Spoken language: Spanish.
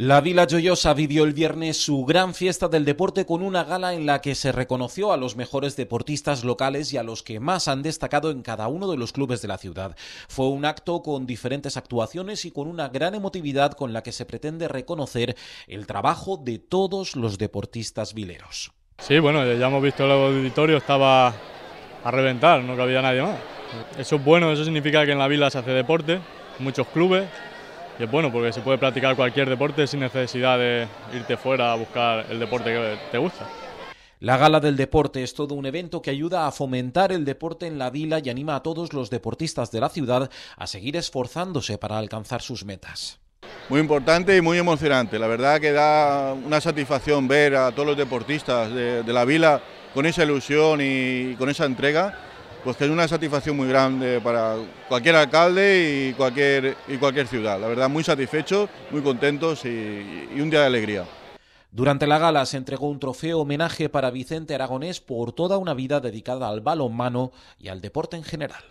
La Vila Joyosa vivió el viernes su gran fiesta del deporte con una gala en la que se reconoció a los mejores deportistas locales y a los que más han destacado en cada uno de los clubes de la ciudad. Fue un acto con diferentes actuaciones y con una gran emotividad con la que se pretende reconocer el trabajo de todos los deportistas vileros. Sí, bueno, ya hemos visto el auditorio, estaba a reventar, no cabía nadie más. Eso es bueno, eso significa que en la Vila se hace deporte, muchos clubes y es bueno porque se puede practicar cualquier deporte sin necesidad de irte fuera a buscar el deporte que te gusta. La Gala del Deporte es todo un evento que ayuda a fomentar el deporte en la vila y anima a todos los deportistas de la ciudad a seguir esforzándose para alcanzar sus metas. Muy importante y muy emocionante. La verdad que da una satisfacción ver a todos los deportistas de, de la vila con esa ilusión y con esa entrega pues que es una satisfacción muy grande para cualquier alcalde y cualquier, y cualquier ciudad. La verdad, muy satisfechos, muy contentos y, y un día de alegría. Durante la gala se entregó un trofeo homenaje para Vicente Aragonés por toda una vida dedicada al balonmano y al deporte en general.